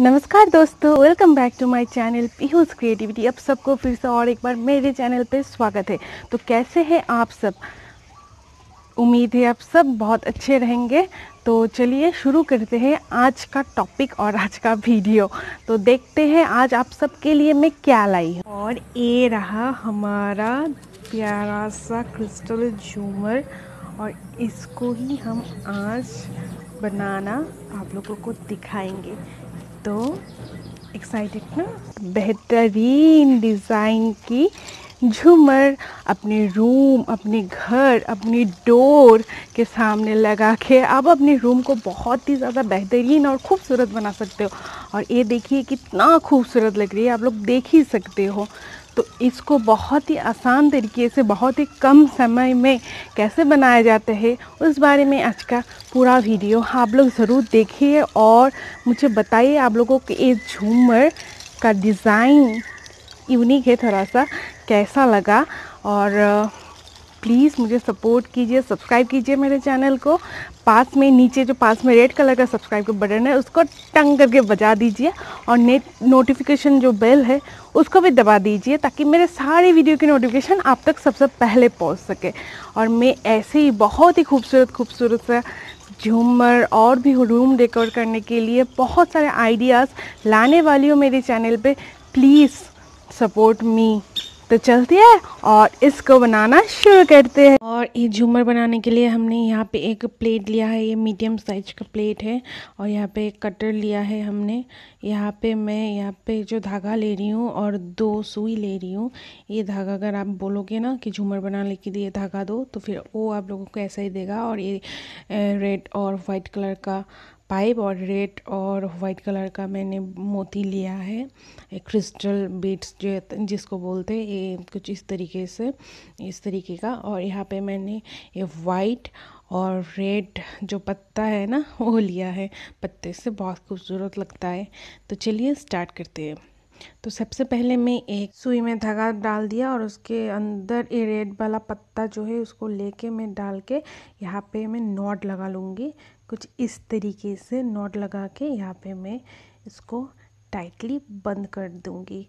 नमस्कार दोस्तों welcome back to my channel Pihu's creativity अब सबको फिर से और एक बार मेरे चैनल पर स्वागत है तो कैसे हैं आप सब उम्मीद है आप सब बहुत अच्छे रहेंगे तो चलिए शुरू करते हैं आज का टॉपिक और आज का वीडियो तो देखते हैं आज आप सब के लिए मैं क्या लाई हूँ और ये रहा हमारा प्यारा सा क्रिस्टल झूमर और इसको ही हम आज बनाना आप लोगों को दिखाएंगे तो एक्साइटेड ना बेहतरीन डिज़ाइन की झूमर अपने रूम अपने घर अपनी डोर के सामने लगा के आप अपने रूम को बहुत ही ज़्यादा बेहतरीन और खूबसूरत बना सकते हो और ये देखिए कितना खूबसूरत लग रही है आप लोग देख ही सकते हो तो इसको बहुत ही आसान तरीके से बहुत ही कम समय में कैसे बनाया जाता है उस बारे में आज का पूरा वीडियो आप लोग ज़रूर देखिए और मुझे बताइए आप लोगों के इस झूमर का डिज़ाइन यूनिक है थोड़ा सा कैसा लगा और प्लीज़ मुझे सपोर्ट कीजिए सब्सक्राइब कीजिए मेरे चैनल को पास में नीचे जो पास में रेड कलर का सब्सक्राइब का बटन है उसको टंग करके बजा दीजिए और नेट नोटिफिकेशन जो बेल है उसको भी दबा दीजिए ताकि मेरे सारे वीडियो की नोटिफिकेशन आप तक सबसे सब पहले पहुंच सके और मैं ऐसे ही बहुत ही खूबसूरत खूबसूरत सा झूमर और भी रूम डेकोर करने के लिए बहुत सारे आइडियाज़ लाने वाली हूँ मेरे चैनल पर प्लीज़ सपोर्ट मी तो चलते हैं और इसको बनाना शुरू करते हैं और ये झूमर बनाने के लिए हमने यहाँ पे एक प्लेट लिया है ये मीडियम साइज का प्लेट है और यहाँ पे एक कटर लिया है हमने यहाँ पे मैं यहाँ पे जो धागा ले रही हूँ और दो सुई ले रही हूँ ये धागा अगर आप बोलोगे ना कि झूमर बनाने के लिए धागा दो तो फिर वो आप लोगों को ऐसा ही देगा और ये रेड और वाइट कलर का पाइप और रेड और वाइट कलर का मैंने मोती लिया है एक क्रिस्टल बीट्स जो जिसको बोलते हैं ये कुछ इस तरीके से इस तरीके का और यहाँ पे मैंने ये वाइट और रेड जो पत्ता है ना वो लिया है पत्ते से बहुत खूबसूरत लगता है तो चलिए स्टार्ट करते हैं तो सबसे पहले मैं एक सुई में धागा डाल दिया और उसके अंदर ये रेड वाला पत्ता जो है उसको लेके मैं डाल के यहाँ पे मैं नॉट लगा लूँगी कुछ इस तरीके से नॉट लगा के यहाँ पे मैं इसको टाइटली बंद कर दूँगी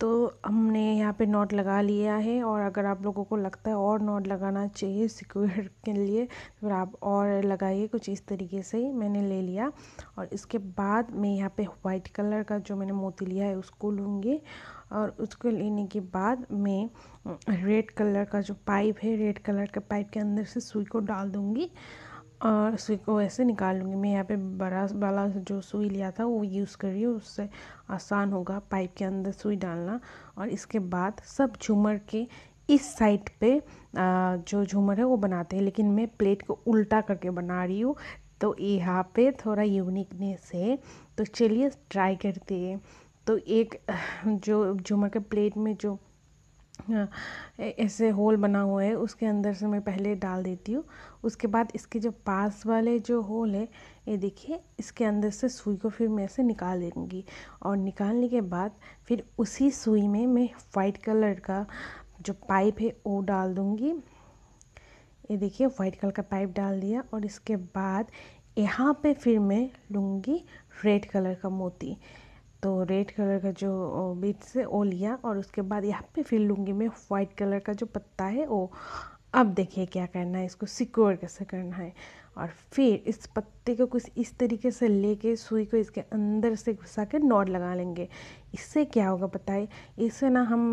तो हमने यहाँ पे नॉट लगा लिया है और अगर आप लोगों को लगता है और नॉट लगाना चाहिए सिक्योर के लिए फिर तो आप और लगाइए कुछ इस तरीके से ही मैंने ले लिया और इसके बाद मैं यहाँ पे वाइट कलर का जो मैंने मोती लिया है उसको लूँगी और उसको लेने के बाद मैं रेड कलर का जो पाइप है रेड कलर के पाइप के अंदर से सुई को डाल दूँगी और सुई को ऐसे निकाल लूँगी मैं यहाँ पे बड़ा वाला जो सुई लिया था वो यूज़ कर रही हूँ उससे आसान होगा पाइप के अंदर सुई डालना और इसके बाद सब झूमर के इस साइड पे जो झूमर है वो बनाते हैं लेकिन मैं प्लेट को उल्टा करके बना रही हूँ तो यहाँ पे थोड़ा यूनिकनेस है तो चलिए ट्राई करते हैं तो एक जो झूमर के प्लेट में जो हाँ, ऐसे होल बना हुआ है उसके अंदर से मैं पहले डाल देती हूँ उसके बाद इसके जो पास वाले जो होल है ये देखिए इसके अंदर से सुई को फिर मैं ऐसे निकाल देंगी और निकालने के बाद फिर उसी सुई में मैं वाइट कलर का जो पाइप है वो डाल दूँगी ये देखिए वाइट कलर का पाइप डाल दिया और इसके बाद यहाँ पे फिर मैं लूँगी रेड कलर का मोती तो रेड कलर का जो बीट्स है वो लिया और उसके बाद यहाँ पे फिर लूँगी मैं वाइट कलर का जो पत्ता है वो अब देखिए क्या करना है इसको सिक्योर कैसे करना है और फिर इस पत्ते को कुछ इस तरीके से लेके सुई को इसके अंदर से घुसा के नॉट लगा लेंगे इससे क्या होगा बताइए इससे ना हम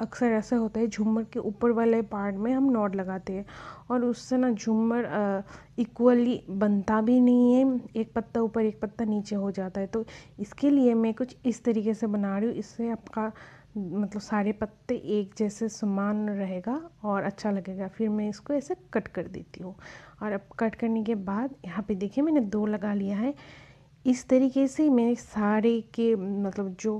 अक्सर ऐसा होता है झूमर के ऊपर वाले पार्ट में हम नॉट लगाते हैं और उससे ना झूमर इक्वली बनता भी नहीं है एक पत्ता ऊपर एक पत्ता नीचे हो जाता है तो इसके लिए मैं कुछ इस तरीके से बना रही हूँ इससे आपका मतलब सारे पत्ते एक जैसे समान रहेगा और अच्छा लगेगा फिर मैं इसको ऐसे कट कर देती हूँ और अब कट करने के बाद यहाँ पे देखिए मैंने दो लगा लिया है इस तरीके से मैं सारे के मतलब जो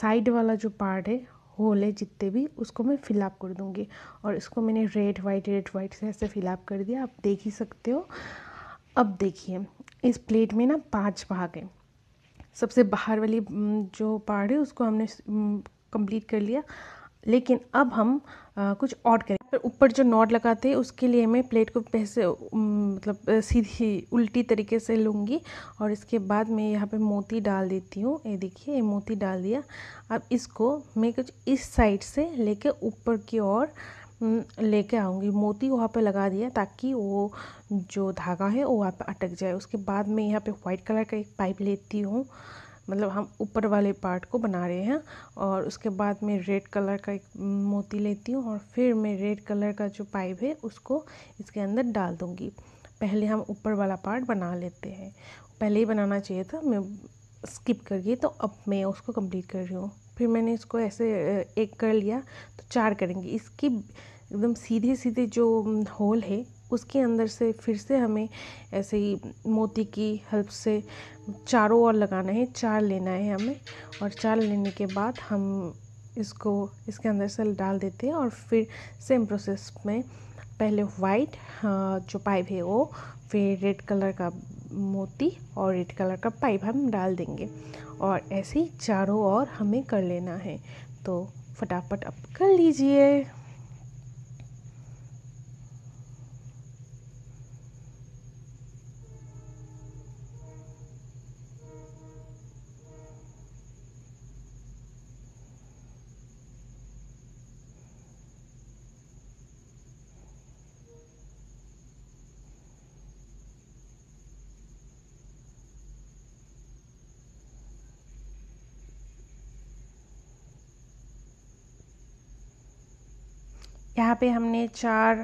साइड वाला जो पार्ट है होल है जितने भी उसको मैं फिलअप कर दूँगी और इसको मैंने रेड वाइट रेड वाइट से ऐसे फिलअप कर दिया आप देख ही सकते हो अब देखिए इस प्लेट में ना पांच भाग हैं सबसे बाहर वाली जो पार्ट है उसको हमने कंप्लीट कर लिया लेकिन अब हम आ, कुछ और करेंगे पर ऊपर जो नॉट लगाते हैं उसके लिए मैं प्लेट को पैसे मतलब सीधी उल्टी तरीके से लूँगी और इसके बाद मैं यहाँ पे मोती डाल देती हूँ ये देखिए ये मोती डाल दिया अब इसको मैं कुछ इस साइड से लेके ऊपर की ओर लेके आऊँगी मोती वहाँ पे लगा दिया ताकि वो जो धागा है वो वहाँ पर अटक जाए उसके बाद मैं यहाँ पर वाइट कलर का एक पाइप लेती हूँ मतलब हम ऊपर वाले पार्ट को बना रहे हैं और उसके बाद मैं रेड कलर का एक मोती लेती हूँ और फिर मैं रेड कलर का जो पाइप है उसको इसके अंदर डाल दूँगी पहले हम ऊपर वाला पार्ट बना लेते हैं पहले ही बनाना चाहिए था मैं स्किप कर गई तो अब मैं उसको कंप्लीट कर रही हूँ फिर मैंने इसको ऐसे एक कर लिया तो चार करेंगे इसकी एकदम सीधे सीधे जो होल हम्म, है उसके अंदर से फिर से हमें ऐसे ही मोती की हेल्प से चारों ओर लगाना है चार लेना है हमें और चार लेने के बाद हम इसको इसके अंदर से डाल देते हैं और फिर सेम प्रोसेस में पहले वाइट हाँ, जो पाइप है वो फिर रेड कलर का मोती और रेड कलर का पाइप हम डाल देंगे और ऐसे ही चारों ओर हमें कर लेना है तो फटाफट अब कर लीजिए यहाँ पे हमने चार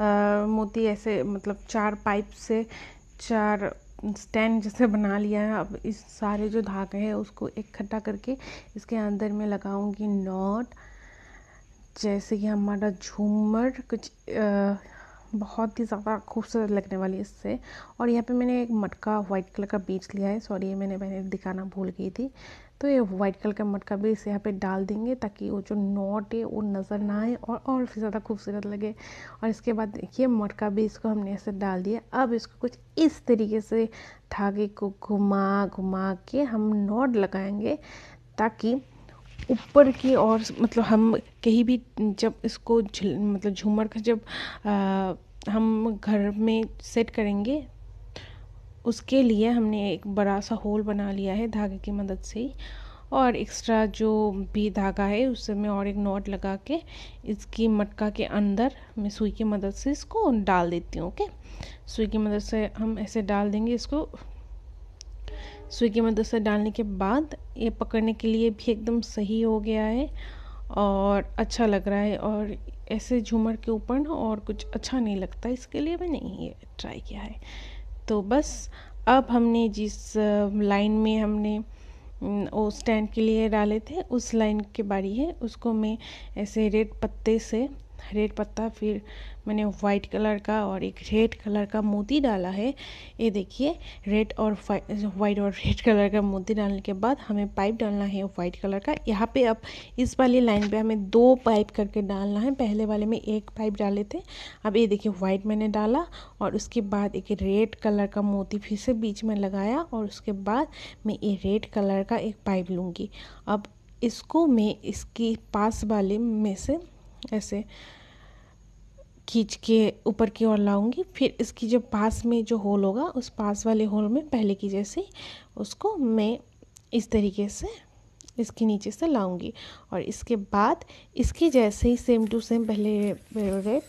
आ, मोती ऐसे मतलब चार पाइप से चार स्टैंड जैसे बना लिया है अब इस सारे जो धागे हैं उसको इकट्ठा करके इसके अंदर में लगाऊंगी नॉट जैसे कि हमारा झूमर कुछ आ, बहुत ही ज़्यादा खूबसूरत लगने वाली इससे और यहाँ पे मैंने एक मटका वाइट कलर का बेच लिया है सॉरी ये मैंने पहले दिखाना भूल गई थी तो ये व्हाइट कलर का मटका भी इस यहाँ पे डाल देंगे ताकि वो जो नोट है वो नज़र ना आए और और ज़्यादा खूबसूरत लगे और इसके बाद ये मटका भी इसको हमने ऐसे डाल दिया अब इसको कुछ इस तरीके से धागे को घुमा घुमा के हम नोट लगाएंगे ताकि ऊपर की ओर मतलब हम कहीं भी जब इसको मतलब झूमर का जब आ, हम घर में सेट करेंगे उसके लिए हमने एक बड़ा सा होल बना लिया है धागे की मदद से ही और एक्स्ट्रा जो भी धागा है उससे मैं और एक नॉट लगा के इसकी मटका के अंदर मैं सुई की मदद से इसको डाल देती हूँ ओके सुई की मदद से हम ऐसे डाल देंगे इसको सुई की मदद से डालने के बाद ये पकड़ने के लिए भी एकदम सही हो गया है और अच्छा लग रहा है और ऐसे झूमर के ऊपर ना और कुछ अच्छा नहीं लगता इसके लिए मैंने ये ट्राई किया है तो बस अब हमने जिस लाइन में हमने वो स्टैंड के लिए डाले थे उस लाइन के बारी है उसको मैं ऐसे रेड पत्ते से रेड पत्ता फिर मैंने वाइट कलर का और एक रेड कलर का मोती डाला है ये देखिए रेड और वाइट और रेड कलर का मोती डालने के बाद हमें पाइप डालना है वाइट कलर का यहाँ पे अब इस वाली लाइन पे हमें दो पाइप करके डालना है पहले वाले में एक पाइप डाले थे अब ये देखिए वाइट मैंने डाला और उसके बाद एक रेड कलर का मोती फिर से बीच में लगाया और उसके बाद मैं ये रेड कलर का एक पाइप लूँगी अब इसको मैं इसके पास वाले में से ऐसे खींच के ऊपर की ओर लाऊंगी फिर इसकी जो पास में जो होल होगा उस पास वाले होल में पहले की जैसे उसको मैं इस तरीके से इसके नीचे से लाऊंगी और इसके बाद इसके जैसे ही सेम टू सेम पहले रेड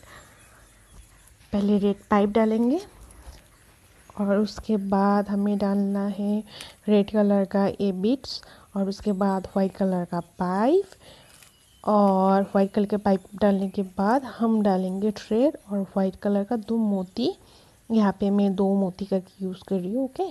पहले रेड पाइप डालेंगे और उसके बाद हमें डालना है रेड कलर का ए बिट्स और उसके बाद वाइट कलर का पाइप और वाइट कलर के पाइप डालने के बाद हम डालेंगे थ्रेड और वाइट कलर का दो मोती यहाँ पे मैं दो मोती करके यूज़ कर रही हूँ ओके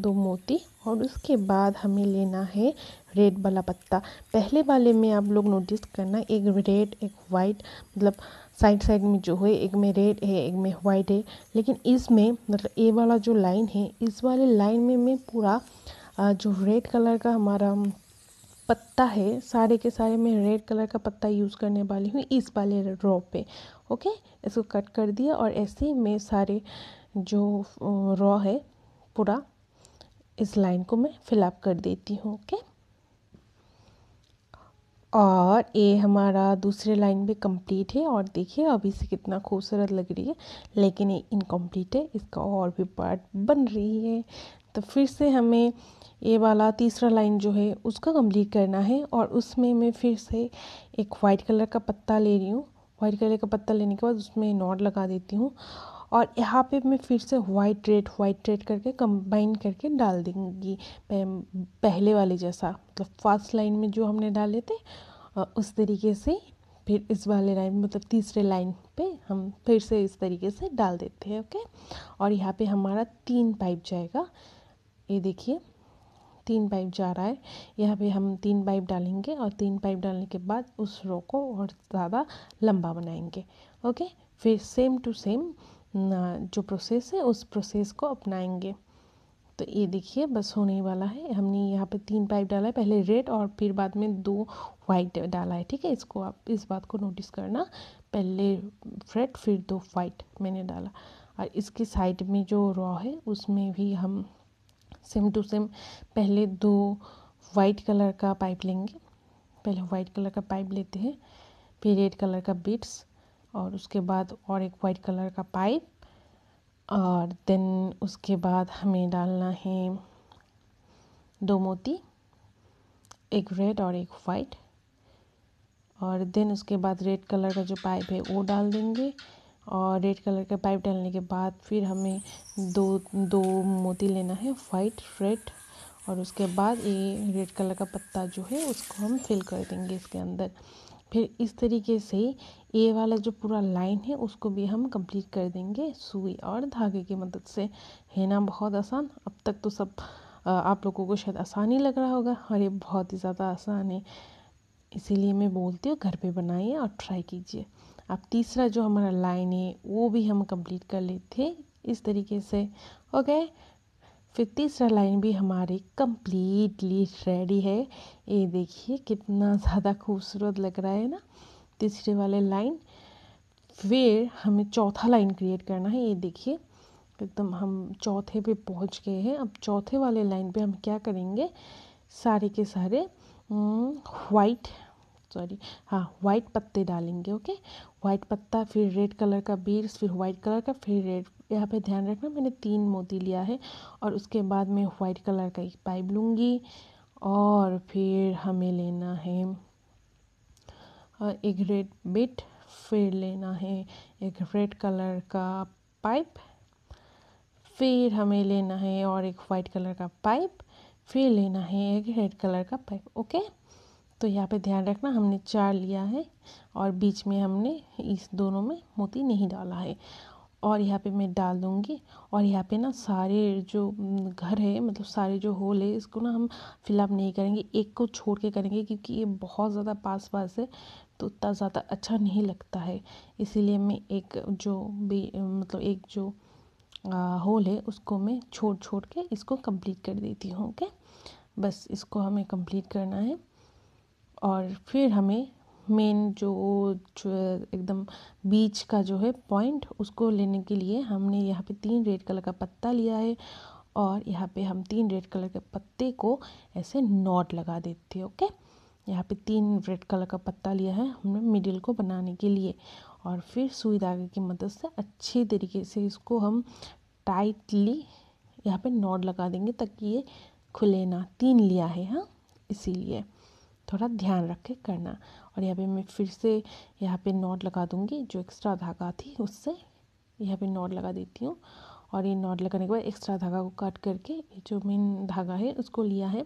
दो मोती और उसके बाद हमें लेना है रेड वाला पत्ता पहले वाले में आप लोग नोटिस करना एक रेड एक वाइट मतलब साइड साइड में जो है एक में रेड है एक में वाइट है लेकिन इसमें मतलब ए वाला जो लाइन है इस वाले लाइन में मैं पूरा जो रेड कलर का हमारा पत्ता है सारे के सारे मैं रेड कलर का पत्ता यूज़ करने वाली हूँ इस वाले रॉ पे ओके इसको कट कर दिया और ऐसे ही मैं सारे जो रॉ है पूरा इस लाइन को मैं फिलअप कर देती हूँ ओके और ये हमारा दूसरे लाइन भी कंप्लीट है और देखिए अभी से कितना खूबसूरत लग रही है लेकिन ये इनकम्प्लीट है इसका और भी पार्ट बन रही है तो फिर से हमें ये वाला तीसरा लाइन जो है उसका कंप्लीट करना है और उसमें मैं फिर से एक वाइट कलर का पत्ता ले रही हूँ वाइट कलर का पत्ता लेने के बाद उसमें नॉट लगा देती हूँ और यहाँ पे मैं फिर से वाइट रेड वाइट रेड करके कंबाइन करके डाल देंगी पहले वाले जैसा मतलब फर्स्ट लाइन में जो हमने डाले थे उस तरीके से फिर इस वाले लाइन मतलब तीसरे लाइन पे हम फिर से इस तरीके से डाल देते हैं ओके और यहाँ पे हमारा तीन पाइप जाएगा ये देखिए तीन पाइप जा रहा है यहाँ पे हम तीन पाइप डालेंगे और तीन पाइप डालने के बाद उस रो को और ज़्यादा लंबा बनाएंगे ओके फिर सेम टू सेम जो प्रोसेस है उस प्रोसेस को अपनाएंगे तो ये देखिए बस होने वाला है हमने यहाँ पे तीन पाइप डाला है पहले रेड और फिर बाद में दो वाइट डाला है ठीक है इसको आप इस बात को नोटिस करना पहले रेड फिर दो वाइट मैंने डाला और इसके साइड में जो रॉ है उसमें भी हम सेम टू सेम पहले दो वाइट कलर का पाइप लेंगे पहले वाइट कलर का पाइप लेते हैं फिर रेड कलर का बीट्स और उसके बाद और एक वाइट कलर का पाइप और देन उसके बाद हमें डालना है दो मोती एक रेड और एक वाइट और देन उसके बाद रेड कलर का जो पाइप है वो डाल देंगे और रेड कलर का पाइप डालने के बाद फिर हमें दो दो मोती लेना है वाइट रेड और उसके बाद ये रेड कलर का पत्ता जो है उसको हम फिल कर देंगे इसके अंदर फिर इस तरीके से ये वाला जो पूरा लाइन है उसको भी हम कंप्लीट कर देंगे सुई और धागे की मदद से है ना बहुत आसान अब तक तो सब आप लोगों को शायद आसान ही लग रहा होगा और ये बहुत ही ज़्यादा आसान है इसीलिए मैं बोलती हूँ घर पे बनाइए और ट्राई कीजिए अब तीसरा जो हमारा लाइन है वो भी हम कंप्लीट कर लेते हैं इस तरीके से हो फिर तीसरा लाइन भी हमारी कम्प्लीटली रेडी है ये देखिए कितना ज़्यादा खूबसूरत लग रहा है ना तीसरे वाले लाइन फिर हमें चौथा लाइन क्रिएट करना है ये देखिए एकदम हम चौथे पे पहुंच गए हैं अब चौथे वाले लाइन पे हम क्या करेंगे सारे के सारे वाइट हम्म, सॉरी हाँ वाइट पत्ते डालेंगे ओके वाइट पत्ता फिर रेड कलर का बीड्स फिर वाइट कलर का फिर रेड यहाँ पे ध्यान रखना मैंने तीन मोती लिया है और उसके बाद मैं वाइट कलर का एक पाइप लूँगी और फिर हमें लेना है एक रेड बिट फिर लेना है एक रेड कलर का पाइप फिर हमें लेना है और एक वाइट कलर का पाइप फिर लेना है एक रेड कलर का पाइप ओके तो यहाँ पे ध्यान रखना हमने चार लिया है और बीच में हमने इस दोनों में मोती नहीं डाला है और यहाँ पे मैं डाल दूँगी और यहाँ पे ना सारे जो घर है मतलब सारे जो होल है इसको ना हम फिलअप नहीं करेंगे एक को छोड़ के करेंगे क्योंकि ये बहुत ज़्यादा पास पास है तो उतना ज़्यादा अच्छा नहीं लगता है इसीलिए मैं एक जो भी मतलब एक जो आ, होल है उसको मैं छोड़ छोड़ के इसको कंप्लीट कर देती हूँ ओके बस इसको हमें कंप्लीट करना है और फिर हमें मेन जो जो एकदम बीच का जो है पॉइंट उसको लेने के लिए हमने यहाँ पे तीन रेड कलर का पत्ता लिया है और यहाँ पे हम तीन रेड कलर के पत्ते को ऐसे नॉट लगा देते हैं ओके यहाँ पे तीन रेड कलर का पत्ता लिया है हमने मिडिल को बनाने के लिए और फिर सुई धागे की मदद से अच्छी तरीके से इसको हम टाइटली यहाँ पे नॉट लगा देंगे ताकि ये खुले ना तीन लिया है हाँ इसीलिए थोड़ा ध्यान रख के करना और यहाँ पे मैं फिर से यहाँ पे नॉट लगा दूँगी जो एक्स्ट्रा धागा थी उससे यहाँ पे नॉट लगा देती हूँ और ये नॉट लगाने के बाद एक्स्ट्रा धागा को कट करके जो मेन धागा है उसको लिया है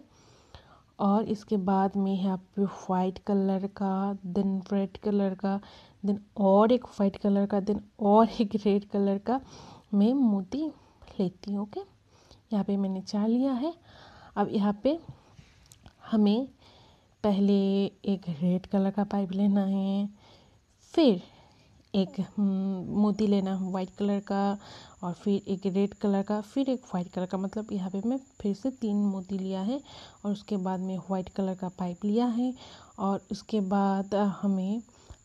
और इसके बाद में यहाँ पे वाइट कलर का देन रेड कलर का देन और एक वाइट कलर का देन और एक रेड कलर का मैं मोती लेती हूँ ओके यहाँ पे मैंने चार लिया है अब यहाँ पे हमें पहले एक रेड कलर का पाइप लेना है फिर एक हम्म, मोती लेना है वाइट कलर का और फिर एक रेड कलर का फिर एक वाइट कलर का मतलब यहाँ पे मैं फिर से तीन मोती लिया है और उसके बाद में वाइट कलर का पाइप लिया है और उसके बाद हमें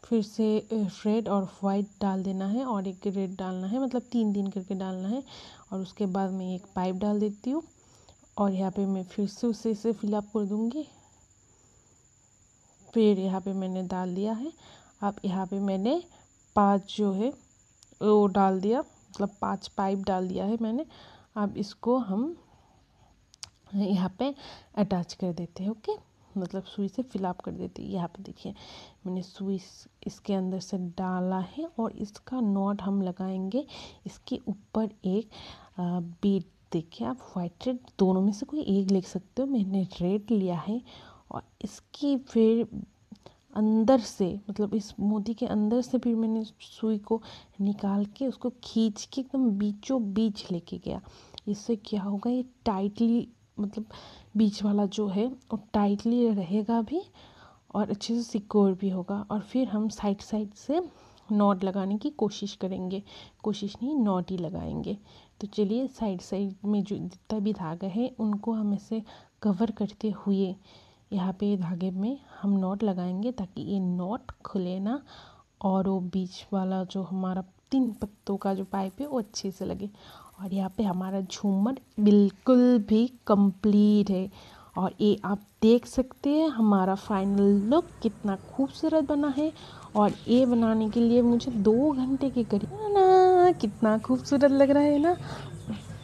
फिर से रेड और वाइट डाल देना है और एक रेड डालना है मतलब तीन दिन करके डालना है और उसके बाद मैं एक पाइप डाल देती हूँ और यहाँ पे मैं फिर से उसे इसे फिलअप कर दूँगी फिर यहाँ पे मैंने डाल दिया है अब यहाँ पे मैंने पाँच जो है वो डाल दिया मतलब पाँच पाइप डाल दिया है मैंने अब इसको हम यहाँ पे अटैच कर देते हैं ओके मतलब सुई से फिलअप कर देते हैं यहाँ पे देखिए मैंने सुई इसके अंदर से डाला है और इसका नॉट हम लगाएंगे इसके ऊपर एक बीट देखिए आप वाइट रेड दोनों में से कोई एक ले सकते हो मैंने रेड लिया है और इसकी फिर अंदर से मतलब इस मोती के अंदर से फिर मैंने सुई को निकाल के उसको खींच के एकदम बीचों बीच लेके गया इससे क्या होगा ये टाइटली मतलब बीच वाला जो है वो टाइटली रहेगा भी और अच्छे से सिक्योर भी होगा और फिर हम साइड साइड से नॉट लगाने की कोशिश करेंगे कोशिश नहीं नॉट ही लगाएंगे तो चलिए साइड साइड में जो जितना भी धागा है उनको हम ऐसे कवर करते हुए यहाँ पे धागे में हम नॉट लगाएंगे ताकि ये नॉट खुले ना और वो बीच वाला जो हमारा तीन पत्तों का जो पाइप है वो अच्छे से लगे और यहाँ पे हमारा झूमर बिल्कुल भी कंप्लीट है और ये आप देख सकते हैं हमारा फाइनल लुक कितना खूबसूरत बना है और ये बनाने के लिए मुझे दो घंटे के करीब ना कितना खूबसूरत लग रहा है ना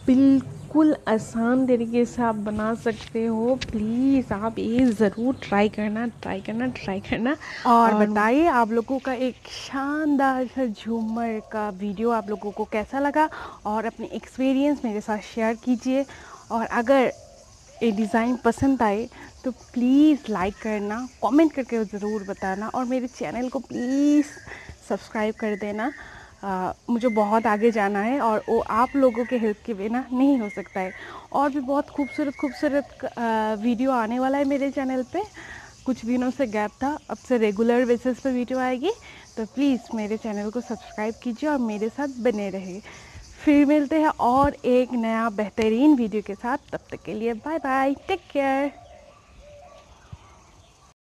बिल्कुल बिल्कुल आसान तरीके से आप बना सकते हो प्लीज़ आप ये ज़रूर ट्राई करना ट्राई करना ट्राई करना और, और बताइए आप लोगों का एक शानदार सा झूमर का वीडियो आप लोगों को कैसा लगा और अपने एक्सपीरियंस मेरे साथ शेयर कीजिए और अगर ये डिज़ाइन पसंद आए तो प्लीज़ लाइक करना कमेंट करके ज़रूर बताना और मेरे चैनल को प्लीज़ सब्सक्राइब कर देना आ, मुझे बहुत आगे जाना है और वो आप लोगों के हेल्प के बिना नहीं हो सकता है और भी बहुत खूबसूरत खूबसूरत वीडियो आने वाला है मेरे चैनल पे कुछ दिनों से गैप था अब से रेगुलर बेसिस पे वीडियो आएगी तो प्लीज़ मेरे चैनल को सब्सक्राइब कीजिए और मेरे साथ बने रहे फिर मिलते हैं और एक नया बेहतरीन वीडियो के साथ तब तक के लिए बाय बाय टेक केयर